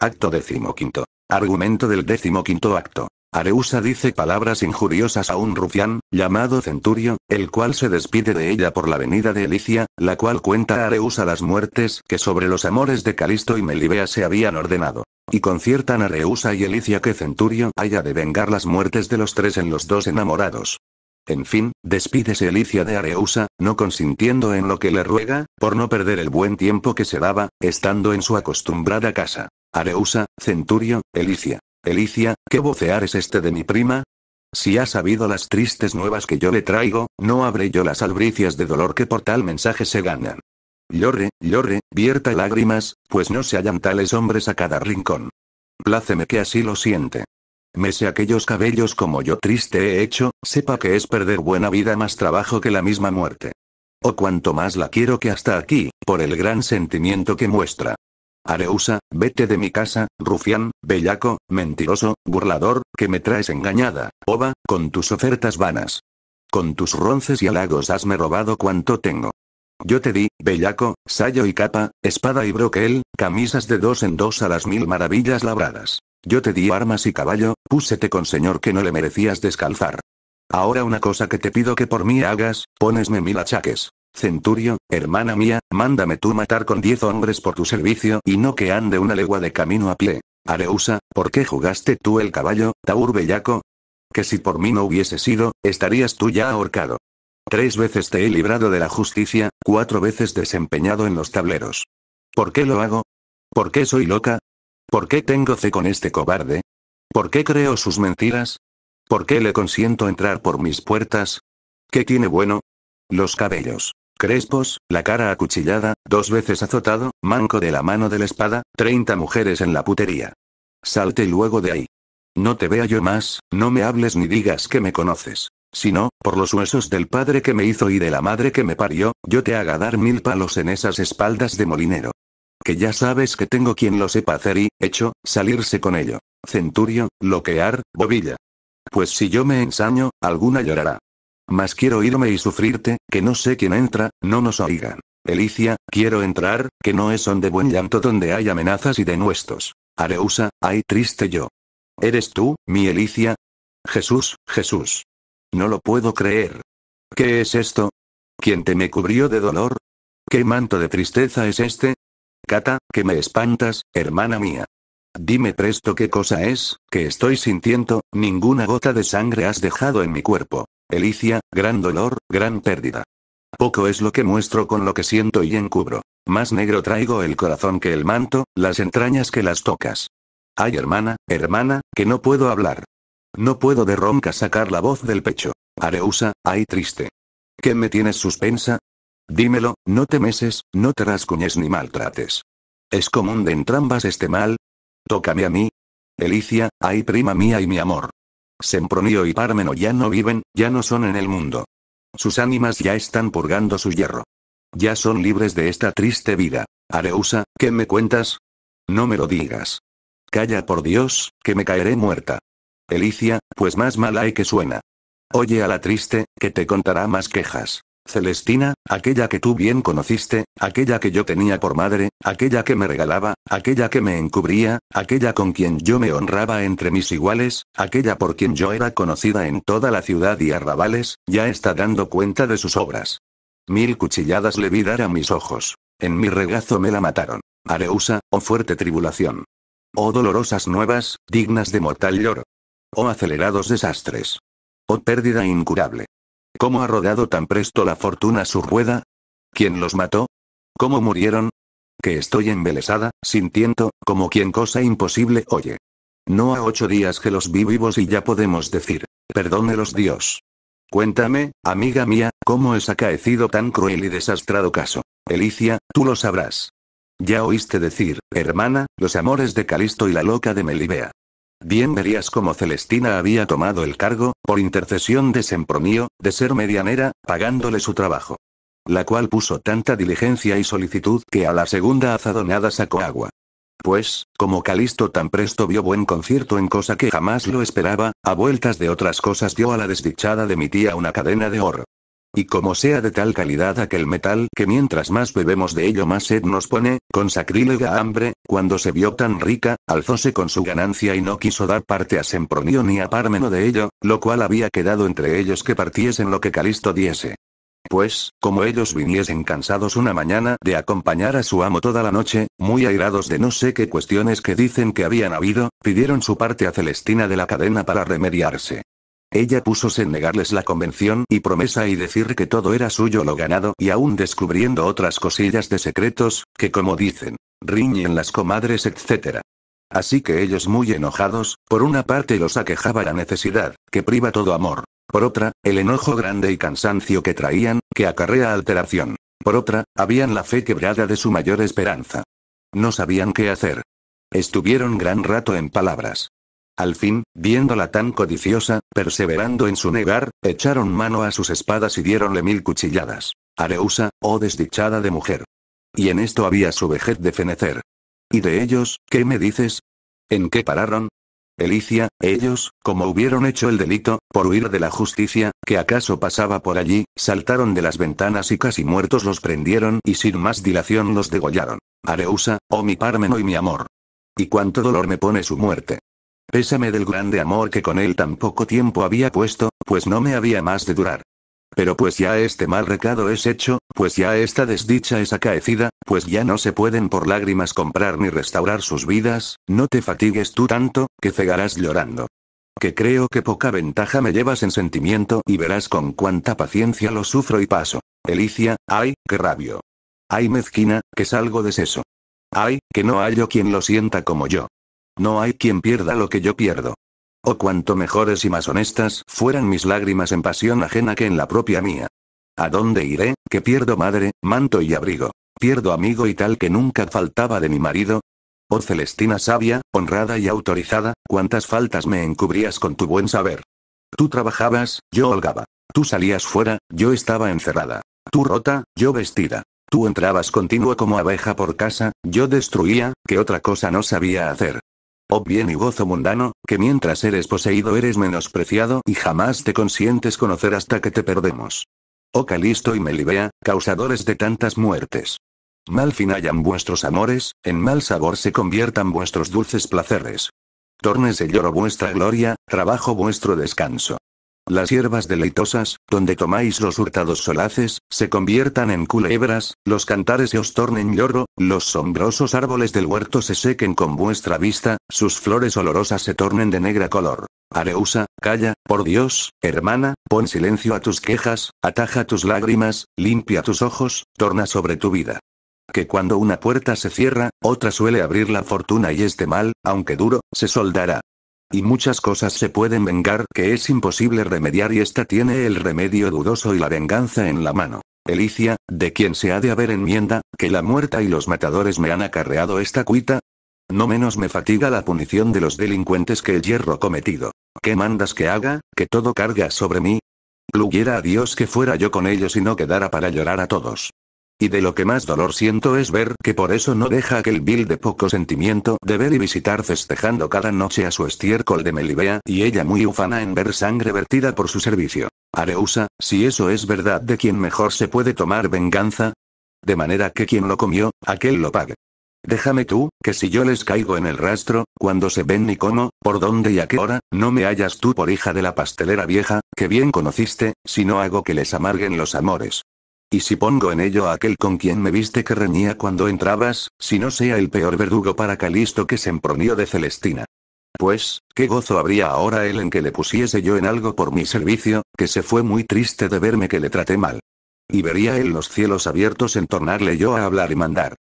Acto decimoquinto. Argumento del decimoquinto acto. Areusa dice palabras injuriosas a un rufián, llamado Centurio, el cual se despide de ella por la venida de Elicia, la cual cuenta a Areusa las muertes que sobre los amores de Calisto y Melibea se habían ordenado. Y conciertan Areusa y Elicia que Centurio haya de vengar las muertes de los tres en los dos enamorados. En fin, despídese Elicia de Areusa, no consintiendo en lo que le ruega, por no perder el buen tiempo que se daba, estando en su acostumbrada casa. Areusa, Centurio, Elicia. Elicia, ¿qué vocear es este de mi prima? Si ha sabido las tristes nuevas que yo le traigo, no habré yo las albricias de dolor que por tal mensaje se ganan. Llore, llore, vierta lágrimas, pues no se hallan tales hombres a cada rincón. Pláceme que así lo siente. Mese aquellos cabellos como yo triste he hecho, sepa que es perder buena vida más trabajo que la misma muerte. O oh, cuanto más la quiero que hasta aquí, por el gran sentimiento que muestra. Areusa, vete de mi casa, rufián, bellaco, mentiroso, burlador, que me traes engañada, oba, con tus ofertas vanas. Con tus ronces y halagos hasme robado cuanto tengo. Yo te di, bellaco, sayo y capa, espada y broquel, camisas de dos en dos a las mil maravillas labradas. Yo te di armas y caballo, púsete con señor que no le merecías descalzar. Ahora una cosa que te pido que por mí hagas, ponesme mil achaques. Centurio, hermana mía, mándame tú matar con diez hombres por tu servicio y no que ande una legua de camino a pie. Areusa, ¿por qué jugaste tú el caballo, Taur Bellaco? Que si por mí no hubiese sido, estarías tú ya ahorcado. Tres veces te he librado de la justicia, cuatro veces desempeñado en los tableros. ¿Por qué lo hago? ¿Por qué soy loca? ¿Por qué tengo fe con este cobarde? ¿Por qué creo sus mentiras? ¿Por qué le consiento entrar por mis puertas? ¿Qué tiene bueno? Los cabellos. Crespos, la cara acuchillada, dos veces azotado, manco de la mano de la espada, treinta mujeres en la putería. Salte luego de ahí. No te vea yo más, no me hables ni digas que me conoces. Si no, por los huesos del padre que me hizo y de la madre que me parió, yo te haga dar mil palos en esas espaldas de molinero. Que ya sabes que tengo quien lo sepa hacer y, hecho, salirse con ello. Centurio, loquear, bobilla pues si yo me ensaño, alguna llorará. Mas quiero irme y sufrirte, que no sé quién entra, no nos oigan. Elicia, quiero entrar, que no es donde buen llanto donde hay amenazas y denuestos. Areusa, ay triste yo. ¿Eres tú, mi Elicia? Jesús, Jesús. No lo puedo creer. ¿Qué es esto? ¿Quién te me cubrió de dolor? ¿Qué manto de tristeza es este? Cata, que me espantas, hermana mía. Dime presto qué cosa es, que estoy sintiendo, ninguna gota de sangre has dejado en mi cuerpo. Elicia, gran dolor, gran pérdida. Poco es lo que muestro con lo que siento y encubro. Más negro traigo el corazón que el manto, las entrañas que las tocas. Ay hermana, hermana, que no puedo hablar. No puedo de ronca sacar la voz del pecho. Areusa, ay triste. ¿Qué me tienes suspensa? Dímelo, no te meses, no te rascuñes ni maltrates. Es común de entrambas este mal, Tócame a mí. Elicia, ay prima mía y mi amor. Sempronio y Parmeno ya no viven, ya no son en el mundo. Sus ánimas ya están purgando su hierro. Ya son libres de esta triste vida. Areusa, ¿qué me cuentas? No me lo digas. Calla por Dios, que me caeré muerta. Elicia, pues más mala hay que suena. Oye a la triste, que te contará más quejas. Celestina, aquella que tú bien conociste, aquella que yo tenía por madre, aquella que me regalaba, aquella que me encubría, aquella con quien yo me honraba entre mis iguales, aquella por quien yo era conocida en toda la ciudad y arrabales, ya está dando cuenta de sus obras. Mil cuchilladas le vi dar a mis ojos. En mi regazo me la mataron. Areusa, oh fuerte tribulación. Oh dolorosas nuevas, dignas de mortal lloro. Oh acelerados desastres. Oh pérdida incurable. ¿Cómo ha rodado tan presto la fortuna su rueda? ¿Quién los mató? ¿Cómo murieron? Que estoy embelesada, sintiendo, como quien cosa imposible oye. No ha ocho días que los vi vivos y ya podemos decir, perdónelos Dios. Cuéntame, amiga mía, cómo es acaecido tan cruel y desastrado caso. Elicia, tú lo sabrás. Ya oíste decir, hermana, los amores de Calisto y la loca de Melibea. Bien verías cómo Celestina había tomado el cargo, por intercesión de Sempronio, de ser medianera, pagándole su trabajo. La cual puso tanta diligencia y solicitud que a la segunda azadonada sacó agua. Pues, como Calisto tan presto vio buen concierto en cosa que jamás lo esperaba, a vueltas de otras cosas dio a la desdichada de mi tía una cadena de oro. Y como sea de tal calidad aquel metal que mientras más bebemos de ello más sed nos pone, con sacrílega hambre, cuando se vio tan rica, alzóse con su ganancia y no quiso dar parte a Sempronio ni a Parmeno de ello, lo cual había quedado entre ellos que partiesen lo que Calisto diese. Pues, como ellos viniesen cansados una mañana de acompañar a su amo toda la noche, muy airados de no sé qué cuestiones que dicen que habían habido, pidieron su parte a Celestina de la cadena para remediarse. Ella púsose en negarles la convención y promesa y decir que todo era suyo lo ganado y aún descubriendo otras cosillas de secretos, que como dicen, riñen las comadres etc. Así que ellos muy enojados, por una parte los aquejaba la necesidad, que priva todo amor. Por otra, el enojo grande y cansancio que traían, que acarrea alteración. Por otra, habían la fe quebrada de su mayor esperanza. No sabían qué hacer. Estuvieron gran rato en palabras. Al fin, viéndola tan codiciosa, perseverando en su negar, echaron mano a sus espadas y diéronle mil cuchilladas. Areusa, oh desdichada de mujer. Y en esto había su vejez de fenecer. ¿Y de ellos, qué me dices? ¿En qué pararon? Elicia, ellos, como hubieron hecho el delito, por huir de la justicia, que acaso pasaba por allí, saltaron de las ventanas y casi muertos los prendieron y sin más dilación los degollaron. Areusa, oh mi pármeno y mi amor. Y cuánto dolor me pone su muerte. Pésame del grande amor que con él tan poco tiempo había puesto, pues no me había más de durar. Pero pues ya este mal recado es hecho, pues ya esta desdicha es acaecida, pues ya no se pueden por lágrimas comprar ni restaurar sus vidas, no te fatigues tú tanto, que cegarás llorando. Que creo que poca ventaja me llevas en sentimiento y verás con cuánta paciencia lo sufro y paso. Elicia, ay, qué rabio. Ay mezquina, que salgo de seso. Ay, que no hallo quien lo sienta como yo. No hay quien pierda lo que yo pierdo. O cuanto mejores y más honestas fueran mis lágrimas en pasión ajena que en la propia mía. ¿A dónde iré, que pierdo madre, manto y abrigo? ¿Pierdo amigo y tal que nunca faltaba de mi marido? Oh Celestina sabia, honrada y autorizada, cuántas faltas me encubrías con tu buen saber. Tú trabajabas, yo holgaba. Tú salías fuera, yo estaba encerrada. Tú rota, yo vestida. Tú entrabas continuo como abeja por casa, yo destruía, que otra cosa no sabía hacer. Oh bien y gozo mundano, que mientras eres poseído eres menospreciado y jamás te consientes conocer hasta que te perdemos. Oh Calisto y Melibea, causadores de tantas muertes. Mal fin hayan vuestros amores, en mal sabor se conviertan vuestros dulces placeres. Tórnese lloro vuestra gloria, trabajo vuestro descanso las hierbas deleitosas, donde tomáis los hurtados solaces, se conviertan en culebras, los cantares se os tornen lloro, los sombrosos árboles del huerto se sequen con vuestra vista, sus flores olorosas se tornen de negra color. Areusa, calla, por Dios, hermana, pon silencio a tus quejas, ataja tus lágrimas, limpia tus ojos, torna sobre tu vida que cuando una puerta se cierra, otra suele abrir la fortuna y este mal, aunque duro, se soldará. Y muchas cosas se pueden vengar que es imposible remediar y esta tiene el remedio dudoso y la venganza en la mano. Elicia, de quien se ha de haber enmienda, que la muerta y los matadores me han acarreado esta cuita. No menos me fatiga la punición de los delincuentes que el hierro cometido. ¿Qué mandas que haga, que todo carga sobre mí? Pluguiera a Dios que fuera yo con ellos y no quedara para llorar a todos. Y de lo que más dolor siento es ver que por eso no deja aquel vil de poco sentimiento de ver y visitar festejando cada noche a su estiércol de Melibea, y ella muy ufana en ver sangre vertida por su servicio. Areusa, si eso es verdad, ¿de quien mejor se puede tomar venganza? De manera que quien lo comió, aquel lo pague. Déjame tú, que si yo les caigo en el rastro, cuando se ven ni cómo, por dónde y a qué hora, no me hallas tú por hija de la pastelera vieja, que bien conociste, si no hago que les amarguen los amores. Y si pongo en ello a aquel con quien me viste que reñía cuando entrabas, si no sea el peor verdugo para Calisto que se empronió de Celestina. Pues, qué gozo habría ahora él en que le pusiese yo en algo por mi servicio, que se fue muy triste de verme que le traté mal. Y vería él los cielos abiertos en tornarle yo a hablar y mandar.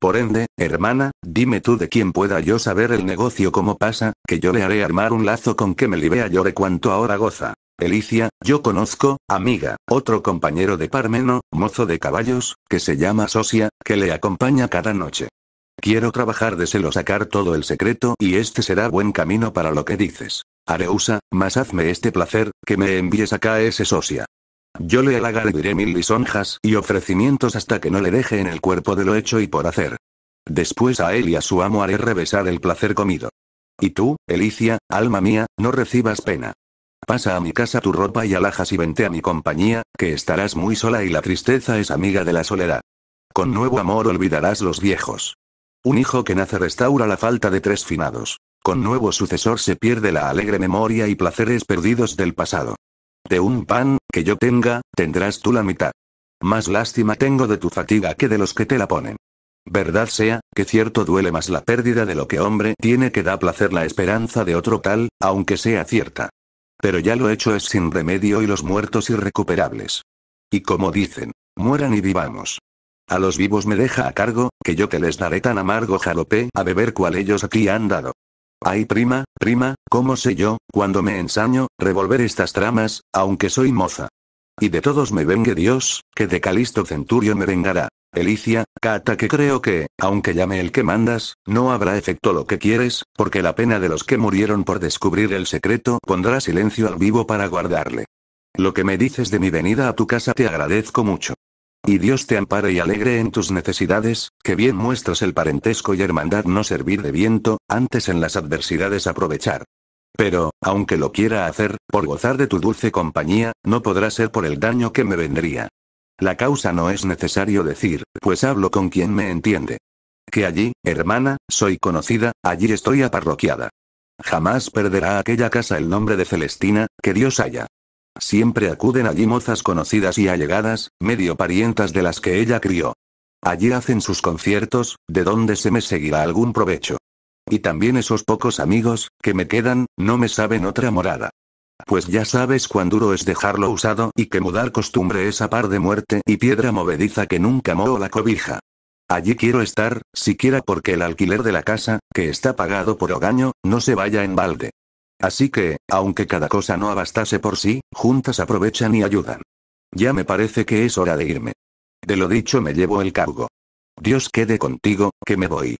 Por ende, hermana, dime tú de quién pueda yo saber el negocio como pasa, que yo le haré armar un lazo con que me libea de cuanto ahora goza. Elicia, yo conozco, amiga, otro compañero de Parmeno, mozo de caballos, que se llama Sosia, que le acompaña cada noche. Quiero trabajar de selo sacar todo el secreto y este será buen camino para lo que dices. Areusa, mas hazme este placer, que me envíes acá ese Sosia. Yo le halagaré mil lisonjas y ofrecimientos hasta que no le deje en el cuerpo de lo hecho y por hacer. Después a él y a su amo haré revesar el placer comido. Y tú, Elicia, alma mía, no recibas pena. Pasa a mi casa tu ropa y alhajas y vente a mi compañía, que estarás muy sola y la tristeza es amiga de la soledad. Con nuevo amor olvidarás los viejos. Un hijo que nace restaura la falta de tres finados. Con nuevo sucesor se pierde la alegre memoria y placeres perdidos del pasado. De un pan, que yo tenga, tendrás tú la mitad. Más lástima tengo de tu fatiga que de los que te la ponen. Verdad sea, que cierto duele más la pérdida de lo que hombre tiene que da placer la esperanza de otro tal, aunque sea cierta. Pero ya lo hecho es sin remedio y los muertos irrecuperables. Y como dicen, mueran y vivamos. A los vivos me deja a cargo, que yo te les daré tan amargo jalope a beber cual ellos aquí han dado. Ay prima, prima, ¿cómo sé yo, cuando me ensaño, revolver estas tramas, aunque soy moza? Y de todos me vengue Dios, que de Calisto Centurio me vengará. Elicia, Cata que creo que, aunque llame el que mandas, no habrá efecto lo que quieres, porque la pena de los que murieron por descubrir el secreto pondrá silencio al vivo para guardarle. Lo que me dices de mi venida a tu casa te agradezco mucho. Y Dios te ampare y alegre en tus necesidades, que bien muestras el parentesco y hermandad no servir de viento, antes en las adversidades aprovechar. Pero, aunque lo quiera hacer, por gozar de tu dulce compañía, no podrá ser por el daño que me vendría. La causa no es necesario decir, pues hablo con quien me entiende. Que allí, hermana, soy conocida, allí estoy aparroquiada. Jamás perderá aquella casa el nombre de Celestina, que Dios haya. Siempre acuden allí mozas conocidas y allegadas, medio parientas de las que ella crió. Allí hacen sus conciertos, de donde se me seguirá algún provecho. Y también esos pocos amigos, que me quedan, no me saben otra morada pues ya sabes cuán duro es dejarlo usado y que mudar costumbre es a par de muerte y piedra movediza que nunca moho la cobija. Allí quiero estar, siquiera porque el alquiler de la casa, que está pagado por Ogaño, no se vaya en balde. Así que, aunque cada cosa no abastase por sí, juntas aprovechan y ayudan. Ya me parece que es hora de irme. De lo dicho me llevo el cargo. Dios quede contigo, que me voy.